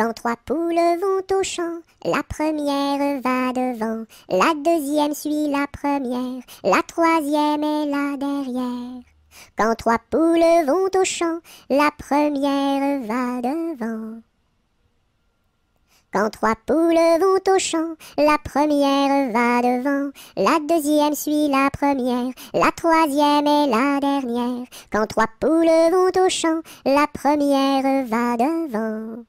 Quand trois poules vont au champ, la première va devant, la deuxième suit la première, la troisième est la dernière. Quand trois poules vont au champ, la première va devant. Quand trois poules vont au champ, la première va devant, la deuxième suit la première, la troisième est la dernière. Quand trois poules vont au champ, la première va devant.